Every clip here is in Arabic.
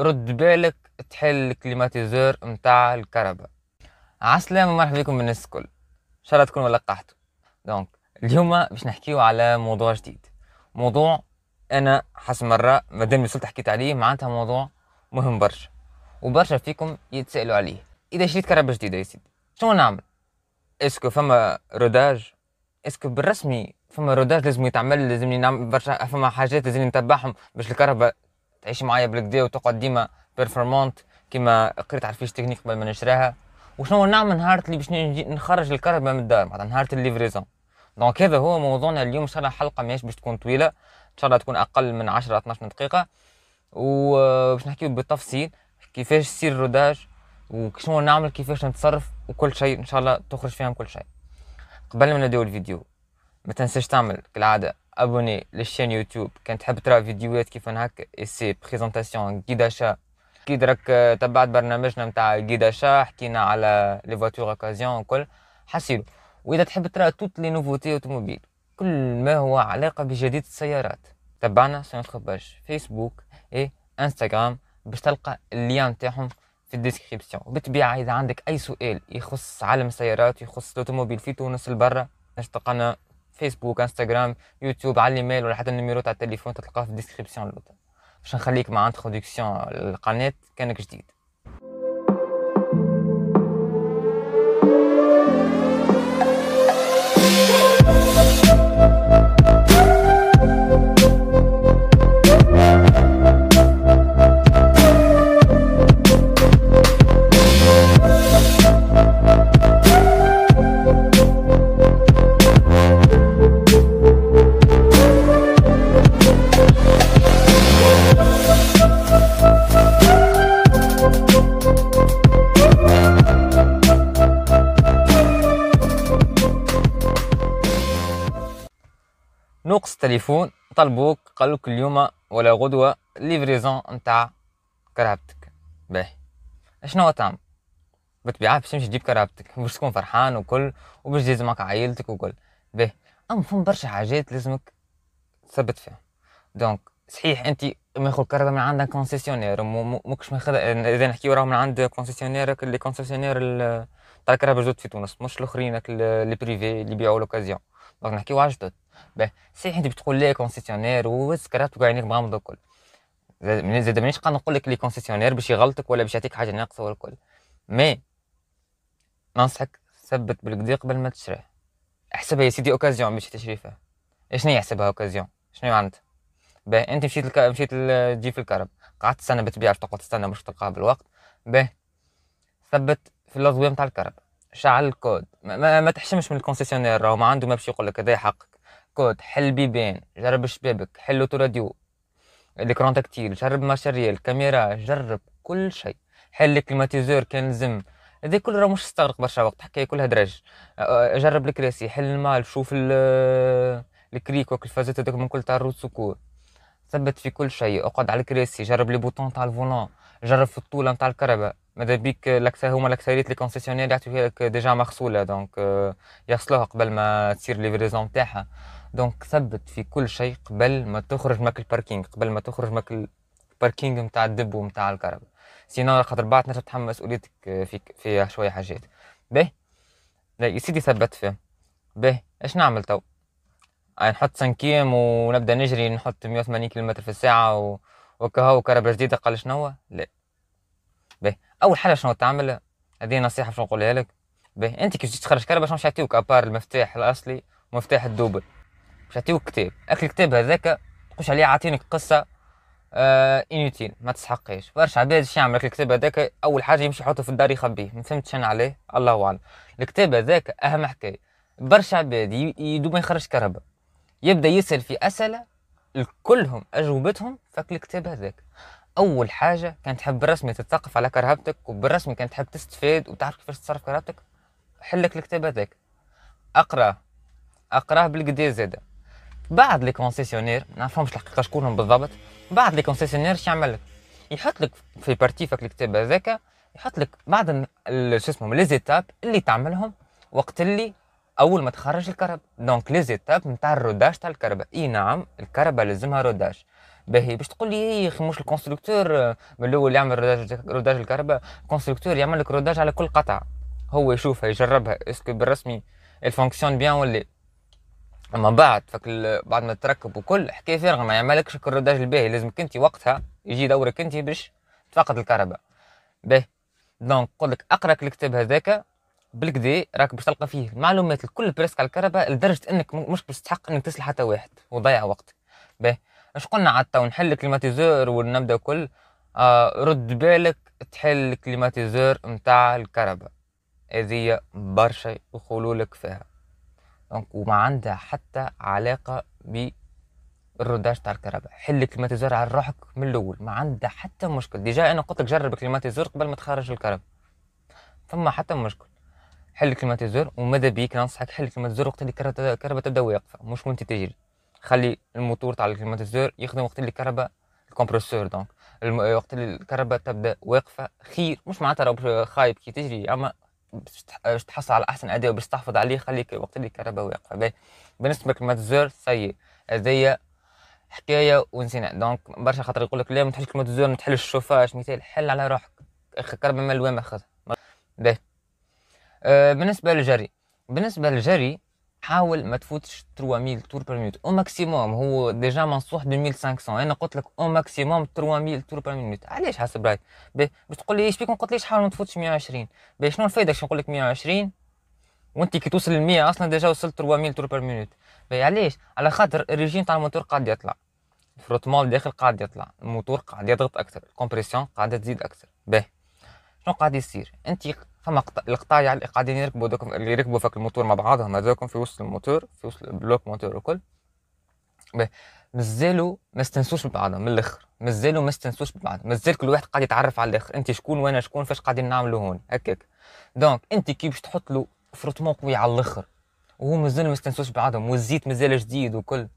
رد بالك تحل الكليماتيزور متاع الكهرباء عسلامة مرحبا بكم بالناس الكل ان شاء الله تكونوا لقحتوا دونك اليوم باش نحكيو على موضوع جديد موضوع انا حسب مرة مادام وصلت حكيت عليه معناتها موضوع مهم برشا وبرشا فيكم يتسألوا عليه اذا شريت كهرباء جديدة يا سيدي شنو نعمل اسكو فما روداج اسكو بالرسمي فما روداج لازم يتعمل لازم نعمل برشا فما حاجات لازم نتبعهم باش الكهرباء تعيشي معايا بالكدا وتقعد ديما بيرفورمانت كيما قريت على الفيش تكنيك قبل ما نشراها وشنو نعمل نهار اللي باش نجي نخرج الكهرباء من الدار معناتها نهار الليفريزون دونك هذا هو موضوعنا اليوم ان شاء الله حلقه ماهيش باش تكون طويله ان شاء الله تكون اقل من 10 12 دقيقه وباش نحكيو بالتفصيل كيفاش تصير الروداج وشنو نعمل كيفاش نتصرف وكل شيء ان شاء الله تخرج فيهم كل شيء قبل ما نبداو الفيديو ما تنساش تعمل كالعاده ابوني للشين يوتيوب كان تحب ترى فيديوهات كيف هكا اسي بريزونتاسيون اشا كي راك آه، تبعت برنامجنا نتاع اشا حكينا على لي فواتور اوكازيون وكل حسيلو واذا تحب ترى توت لي نوفوتي اوتوموبيل كل ما هو علاقه بجديد السيارات تبعنا سنتخ باش فيسبوك اي انستغرام باش تلقى اللين تاعهم في الديسكريبسيون وبالطبيعة اذا عندك اي سؤال يخص عالم السيارات يخص الاوتوموبيل في تونس البرة باش فيسبوك انستغرام يوتيوب على الايميل ولا حتى النميروت تاع التليفون تلقاه في الديسكريبسيون باش نخليك مع انتروداكسيون القناه كانك جديد تليفون طلبوك قالوك اليوم ولا غدوة ليفريزون نتاع كرهبتك باهي هو تعمل بالطبيعة باش تمشي تجيب كرهبتك باش تكون فرحان وكل وباش تجيز معاك عائلتك وكل باهي أما فهم برشا حاجات لازمك تثبت فيهم دونك صحيح انت ماخذ كهرباء من عند كونسيسيونير ماكش ماخذ اذا نحكيو راهو من عند كونسيسيونير اللي كونسيسيونير تاع الكهرباء جدد في تونس مش الاخرين اللي بريفي اللي يبيعوا لوكازيون دونك نحكيو على الجدد باه صحيح انت بتقول لي كونسيسيونير وسكرات وكاع عينيك معاهم الكل زاد مانيش قاعد نقول لك لي كونسيسيونير باش يغلطك ولا باش يعطيك حاجه ناقصه ولا الكل مي ننصحك ثبت بالقدي قبل ما تشريه احسبها يا سيدي اوكازيون باش تشري فيها شنو يحسبها اوكازيون شنو معناتها باه انت مشيت لك... مشيت تجي في الكرب قعدت تستنى بتبيع تقعد تستنى مش تلقاها بالوقت باه ثبت في اللوزويه نتاع الكرب شعل الكود ما, ما, ما تحشمش من الكونسيسيونير راهو ما عنده ما باش يقول لك هذا حقك كود حل بيبان جرب شبابك حل راديو الاكران تكتيل جرب ماتيريال كاميرا جرب كل شيء حل الكليماتيزور كان لازم هذا كل راه مش استغرق برشا وقت حكايه كلها درج جرب الكراسي حل المال شوف الكريك وكل فازت هذوك من كل تاع الروت سكور ثبت في كل شيء اقعد على الكراسي جرب لي بوطون تاع الفولون جرب في الطوله نتاع الكهرباء ماذا بيك لكسا هما الاكثريه لي كونسيسيونير يعطيوها لك ديجا مغسوله دونك آه، يغسلوها قبل ما تصير ليفريزون نتاعها دونك ثبت في كل شيء قبل ما تخرج ماك الباركينغ قبل ما تخرج ماك الباركينغ نتاع الدب ومتاع الكهرباء سينو خاطر بعد تنجم تحمل مسؤوليتك في آه، في شويه حاجات باهي يا سيدي ثبت فيهم باهي اش نعمل تو نحط سانكيم ونبدا نجري نحط 180 كيلومتر في الساعه و... وكهو كهرباء جديده قال شنو لا باهي اول حاجه شنو تعمل هذه نصيحه باش نقولها لك باهي انت كي تجي تخرج كهرباء شنو باش يعطيوك ابار المفتاح الاصلي ومفتاح الدوبل باش يعطيوك كتاب اكل الكتاب هذاك تقولش عليه عاطينك قصه آه انوتيل ما تسحقهاش برشا عباد شنو يعمل الكتاب هذاك اول حاجه يمشي يحطه في الدار يخبيه ما فهمتش انا عليه الله اعلم الكتاب هذاك اهم حكايه برشا عباد يدوب ما يخرج كهرباء يبدا يسال في اسئله كلهم اجوبتهم فك الكتاب هذاك اول حاجه كانت تحب بالرسمي تتثقف على كرهبتك وبالرسمي كانت تحب تستفاد وتعرف كيفاش تصرف كرهبتك حلك الكتاب هذاك اقراه اقراه بالقدا زاده بعض لي كونسيسيونير ما نفهمش الحقيقه شكونهم بالضبط بعض لي كونسيسيونير شو يعمل لك يحط لك في بارتي فك الكتاب هذاك يحط لك بعض شو اسمهم لي زيتاب اللي تعملهم وقت اللي اول ما تخرج الكهرباء دونك لي زيتاب نتاع الروداج تاع الكهرباء اي نعم الكهرباء لازمها روداج باهي باش تقول لي يا اخي مش الكونستركتور آه، من الاول يعمل روداج روداج الكهرباء الكونستركتور يعمل لك روداج على كل قطعه هو يشوفها يجربها اسكو بالرسمي الفونكسيون بيان ولا اما بعد فك بعد ما تركب وكل حكايه فارغه ما يعملكش الروداج الباهي لازمك انت وقتها يجي دورك انت باش تفقد الكهرباء باهي دونك قلت لك اقرا الكتاب هذاك بالكدا راك باش تلقى فيه المعلومات الكل بريسك على الكهرباء لدرجه انك مش باش تحق انك تسلح حتى واحد وضيع وقت باهي اش قلنا تو نحل الكليماتيزور ونبدا الكل آه رد بالك تحل الكليماتيزور نتاع الكهرباء هذه برشا يقولولك فيها دونك وما عندها حتى علاقه ب الروداج تاع الكهرباء حل الكليماتيزور على روحك من الاول ما عندها حتى مشكل ديجا انا قلت لك جرب الكليماتيزور قبل ما تخرج الكهرباء ثم حتى مشكل حل الكلماتيزور وماذا بيك ننصحك حل الكلماتيزور وقت اللي الكهرباء تبدا واقفه مش وانت تجري خلي الموتور تاع الكلماتيزور يخدم وقت اللي الكهرباء الكومبرسور دونك وقت اللي الكهرباء تبدا واقفه خير مش معناتها خايب كي تجري اما باش تحصل على احسن اداء وباش تحفظ عليه خليك وقت اللي الكهرباء واقفه بالنسبه للكلماتيزور سيء هذيا حكايه ونسينا دونك برشا خاطر يقول لك لا ما تحلش كلمه ما تحلش الشوفاج مثال حل على روحك اخي كرب ما ما خذها باهي آه، بالنسبه للجري بالنسبه للجري حاول ما تفوتش 3000 تور بير مينوت او ماكسيموم هو ديجا منصوح ب 1500 انا قلت لك او ماكسيموم 3000 تور بير مينوت علاش حسب رايك باش تقول لي ايش بيكون قلت قلتليش حاول ما تفوتش 120 باش شنو الفايده باش نقول لك 120 وانت كي توصل ل 100 اصلا ديجا وصلت 3000 تور بير مينوت علاش على خاطر الريجيم تاع الموتور قاعد يطلع الفروتمون الداخل قاعد يطلع الموتور قاعد يضغط اكثر الكومبريسيون قاعده تزيد اكثر باهي شنو قاعد يصير انت فما القطاع يعني اللي قاعدين يركبوا دوك اللي يركبوا فك الموتور مع بعضهم هذوكم في وسط الموتور في وسط البلوك موتور وكل مازالوا ما استنسوش ببعضهم من الاخر مازالوا ما استنسوش ببعضهم مازال كل واحد قاعد يتعرف على الاخر انت شكون وانا شكون فاش قاعدين نعملوا هون هكاك دونك انت كي باش تحط له فروتمون قوي على الاخر وهو مازال ما استنسوش بعضهم والزيت مازال جديد وكل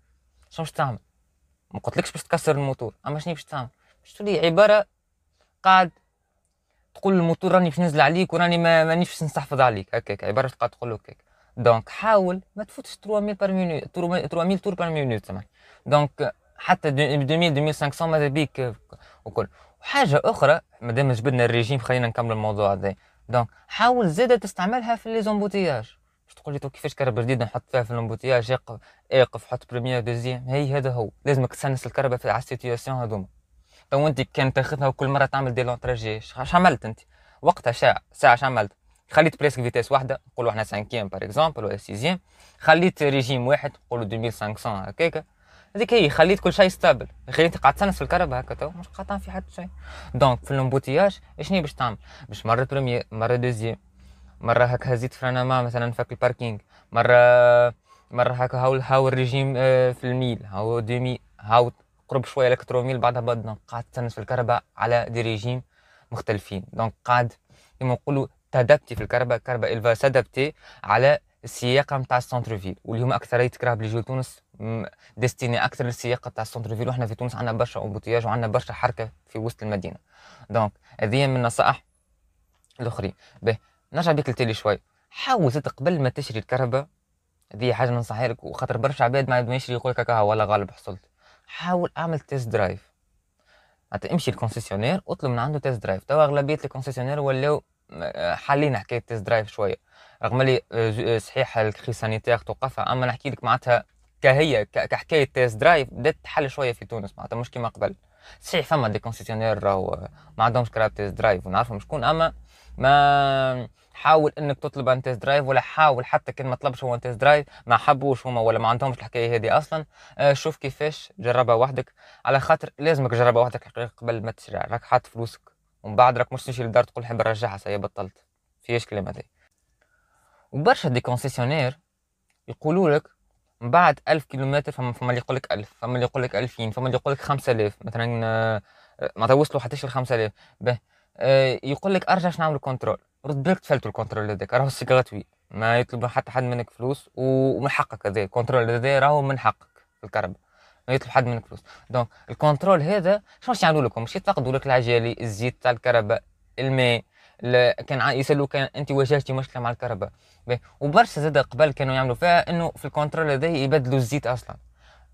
شنو باش تعمل ما قلتلكش باش تكسر الموتور اما شنو باش تعمل باش تولي عباره قاعد تقول للموتور راني باش ننزل عليك وراني ما مانيش باش نستحفظ عليك هكاك عباره تقعد تقول له هكاك دونك حاول ما تفوتش 3000 بار مينوت 3000 تور بار مينوت سمح دونك حتى 2000 2500 ماذا بيك وكل وحاجه اخرى مادام جبدنا الريجيم خلينا نكمل الموضوع هذا دونك حاول زاده تستعملها في لي زومبوتياج باش تقول لي تو كيفاش كهرباء جديده نحط فيها في الامبوتياج يقف اقف حط بريمير دوزيام هي هذا هو لازمك تسنس الكهرباء في على السيتياسيون هذوما تو انت كان تاخذها وكل مره تعمل دي لونتراجي اش عملت انت وقتها ساعه ساعه اش عملت خليت بريسك فيتاس واحده نقولوا احنا 5 بار اكزومبل ولا 6 خليت ريجيم واحد نقولوا 2500 هكاك هذيك هي خليت كل شيء ستابل خليت قاعد تسنس في الكهرباء هكا تو مش قاطع في حد شيء دونك في الامبوتياج اشني باش تعمل باش مره برومي مره دوزيام مره هكا هزيت فرانا ما مثلا فك الباركينغ مره مره هكا هاو هاو الريجيم آه، في الميل هاو دومي هاو قرب شويه الكتروميل بعدها بدنا قاعد تسنس في الكهرباء على دي ريجيم مختلفين دونك قاعد كما نقولوا تادبتي في الكهرباء الكهرباء الفا سادبتي على السياقه نتاع السونتر فيل واليوم اكثريه تكره اللي جو تونس ديستيني اكثر للسياقه نتاع السونتر فيل وحنا في تونس عندنا برشا امبوتياج وعندنا برشا حركه في وسط المدينه دونك هذه من النصائح الاخرين به نرجع بك لتالي شوي حاول زاد قبل ما تشري الكهرباء هذه حاجه ننصحها لك وخاطر برشا عباد ما يشري يقول لك ولا غالب حصلت حاول اعمل تيست درايف امشي الكونسيسيونير اطلب من عنده تيست درايف تو اغلبيه الكونسيسيونير ولاو آه، حالين حكايه تيست درايف شويه رغم لي آه، آه، صحيح الكري سانيتير توقفها اما نحكي لك معناتها كهي كحكايه تيست درايف بدات تحل شويه في تونس معناتها مش كيما قبل صحيح فما دي كونسيسيونير راهو ما عندهمش كراب تيست درايف ونعرفهم شكون اما ما حاول انك تطلب عن تيست درايف ولا حاول حتى كان ما طلبش هو تيست درايف ما حبوش هما ولا ما عندهمش الحكايه هذه اصلا آه، شوف كيفاش جربها وحدك على خاطر لازمك تجربها وحدك قبل ما تشري راك حاط فلوسك ومن بعد راك مش تمشي للدار تقول حب نرجعها سي بطلت فيش كلام هذا وبرشا دي كونسيسيونير يقولوا لك من بعد ألف كيلومتر فما فما اللي يقول لك ألف فما اللي يقول لك ألفين فما اللي يقول لك آلاف مثلا آه، ما وصلوا حتى ل آلاف به آه، يقول لك ارجع باش نعمل كنترول رد بالك تفلتوا الكنترول هذاك راهو السيجارات وي ما يطلب حتى حد منك فلوس ومن حقك هذا الكنترول هذا راهو من حقك في الكهرباء ما يطلب حد منك فلوس دونك الكنترول هذا شنو باش يعملوا لكم باش يتفقدوا لك العجالي الزيت تاع الكهرباء الماء كان يسالوك انت واجهتي مشكله مع الكهرباء وبرشا زاد قبل كانوا يعملوا فيها انه في الكنترول هذا يبدلوا الزيت اصلا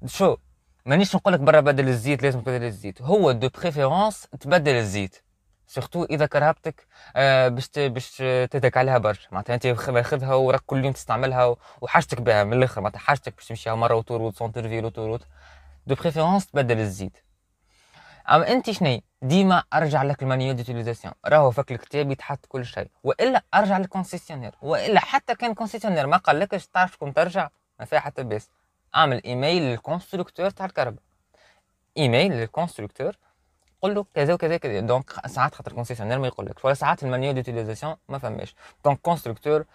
شو مانيش نقول لك برا بدل الزيت لازم تبدل الزيت هو دو بريفيرونس تبدل الزيت سيرتو اذا كرهبتك آه، باش باش تدك عليها برشا معناتها انت خذها وراك كل يوم تستعملها وحاجتك بها من الاخر معناتها حاجتك باش تمشيها مره وتورود سونتر فيل وتورود دو بريفيرونس تبدل الزيت اما انت شني ديما ارجع لك المانيوال ديتيليزاسيون راهو فك الكتاب يتحط كل شيء والا ارجع للكونسيسيونير والا حتى كان كونسيسيونير ما قالكش تعرف شكون ترجع ما فيها حتى باس اعمل ايميل للكونستركتور تاع الكهرباء ايميل للكونستركتور تقول له كذا وكذا كذا دونك ساعات خاطر الكونسيسيونير ما يقولكش ولا ساعات المانيو دوتيليزاسيون ما فماش دونك كونستركتور euh,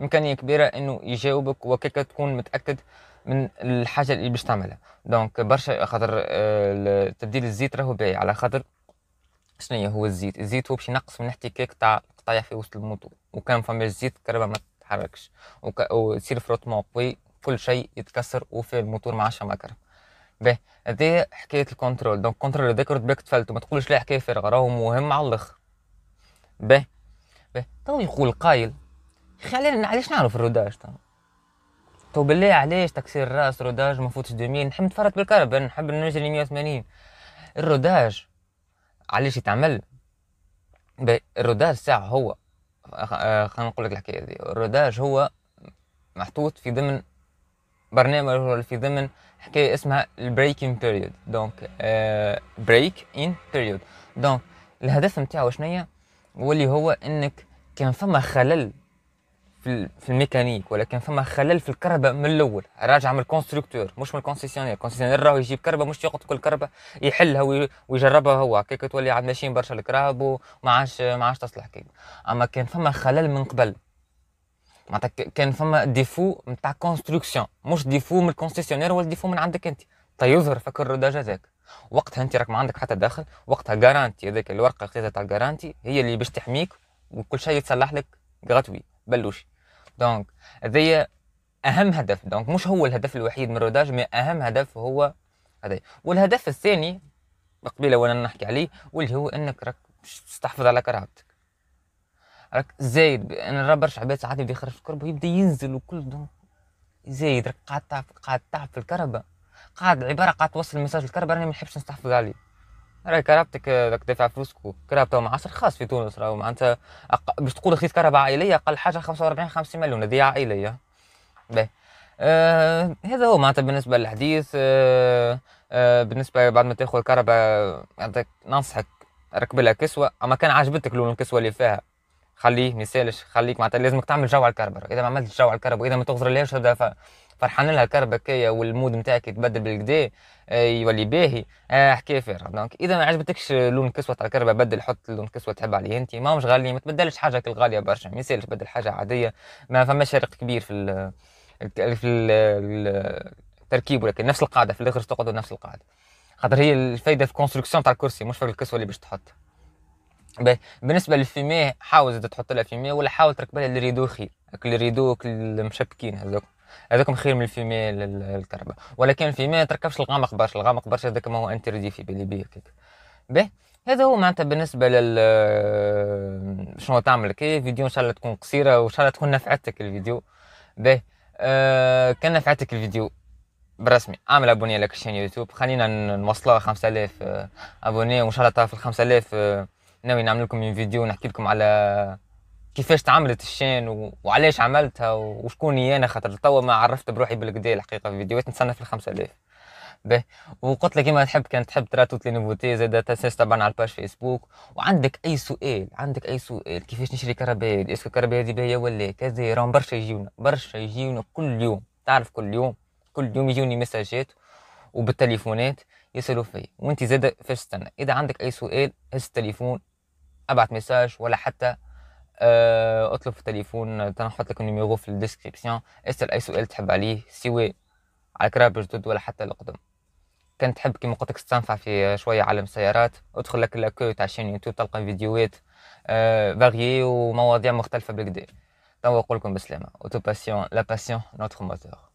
امكانيه كبيره انه يجاوبك وكيك تكون متاكد من الحاجه اللي باش تعملها دونك برشا خاطر آه، تبديل الزيت راهو باهي على خاطر شنو هو الزيت الزيت هو باش ينقص من الاحتكاك تاع القطايع في وسط الموتور وكان فما الزيت الكهرباء ما تتحركش ويصير فروتمون قوي كل شيء يتكسر وفي الموتور ما عادش ما به هذه ايه حكايه الكنترول دونك كنترول رد بك تفلت ما تقولش لي حكايه فارغه راهو مهم على الاخر به به تو يقول قايل خلينا علاش نعرف الروداج تو تو بالله علاش تكسير الراس روداج ما فوتش دومين نحب نتفرط بالكرب نحب نجري 180 الروداج علاش يتعمل الروداج ساعة هو آه، خلينا نقول لك الحكايه دي الروداج هو محطوط في ضمن برنامج ولا في ضمن حكايه اسمها البريكين بيريود دونك بريك آه، ان بيريود دونك الهدف نتاعو شنيا واللي هو انك كان فما خلل في في الميكانيك ولا كان فما خلل في الكهرباء من الاول راجع من الكونستركتور مش من الكونسيسيونير الكونسيسيونير راهو يجيب كهرباء مش يقعد كل كهرباء يحلها ويجربها هو هكاك تولي عاد ماشيين برشا الكراب وما عادش ما عادش تصلح كي اما كان فما خلل من قبل معناتها كان فما ديفو نتاع كونستركسيون مش ديفو من الكونسيسيونير ولا ديفو من عندك انت يظهر فك الرداج هذاك وقتها انت راك ما عندك حتى دخل وقتها جارانتي هذاك الورقه اللي تاع جارانتي هي اللي باش تحميك وكل شيء يتصلح لك غاتوي بلوش دونك هذايا اهم هدف دونك مش هو الهدف الوحيد من الروداج مي اهم هدف هو هذا والهدف الثاني قبيله وانا نحكي عليه واللي هو انك راك تستحفظ على كرهبتك راك زايد انا برشا عباد ساعات يبدا يخرج في الكرب ويبدا ينزل وكل زايد راك قاعد قاعد تعب في الكهرباء قاعد عباره قاعد توصل المساج الكهرباء انا ما نحبش نستحفظ عليه راهي كرابتك آه، راك دافع فلوسك كراب مع عصر خاص في تونس راهو معناتها أق... باش تقول خذيت كهرباء عائليه اقل حاجه 45 50 مليون هذه عائليه باهي آه هذا هو معناتها بالنسبه للحديث آه آه بالنسبه بعد ما تاخذ آه، عندك ننصحك ركب لها كسوه اما كان عجبتك لون الكسوه اللي فيها خليه ما يسالش خليك معناتها لازمك تعمل جو على الكربر اذا ما عملتش جو على الكربر اذا ما تغزرلهاش تبدا فرحان لها الكرب هكايا والمود نتاعك يتبدل بالكدا آه، يولي باهي آه، حكايه فارغه دونك اذا ما عجبتكش لون كسوه تاع الكربه بدل حط لون كسوه تحب عليه انت ما مش غالي ما تبدلش حاجه غاليه برشا ما يسالش تبدل حاجه عاديه ما فماش فرق كبير في في التركيب ولكن نفس القاعده في الاخر تقعدوا نفس القاعده خاطر هي الفايده في كونستركسيون تاع الكرسي مش في الكسوه اللي باش تحط بالنسبه للفيمي حاول زاد تحط لها فيمي ولا حاول تركب لها الريدو خير الريدو المشبكين هذوك هاذوك خير من الفيمي للكهرباء ولكن الفيمي تركبش الغامق برشا الغامق برشا هذاك ما هو انتردي في بالي بيا باهي هذا هو معناتها بالنسبه لل آه، شنو تعمل كي فيديو ان شاء الله تكون قصيره وان شاء الله تكون نفعتك الفيديو باهي آه كان نفعتك الفيديو بالرسمي اعمل ابوني لك الشين يوتيوب خلينا نوصلها آلاف ابوني آه، وان شاء الله تعرف آلاف أه ناوي نعمل لكم فيديو ونحكي لكم على كيفاش تعملت الشين و... وعلاش عملتها و... وشكون انا خاطر توا ما عرفت بروحي بالكدا الحقيقه في فيديوهات نتصنف الخمسة آلاف به وقلت لك كيما تحب كان تحب ترى توت لي نوفوتي زاد تاسيس طبعا على الباج فيسبوك وعندك اي سؤال عندك اي سؤال كيفاش نشري كهرباء اسكو الكهرباء هذه باهيه ولا كذا راهم برشا يجيونا برشا يجيونا كل يوم تعرف كل يوم كل يوم يجوني مساجات وبالتليفونات يسالوا فيا وانت زاد فاش تستنى اذا عندك اي سؤال هز التليفون ابعت مساج ولا حتى آه، اطلب في التليفون تنحط لك النيميرو في الديسكريبسيون اسال اي سؤال تحب عليه سواء على كراب جدد ولا حتى القدم كان تحب كيما قلت لك تستنفع في شويه عالم السيارات ادخل لك لاكو تاع شين يوتيوب تلقى فيديوهات فاريي آه، ومواضيع مختلفه بالكدا تو نقول لكم بالسلامه اوتو باسيون لا باسيون نوتر موتور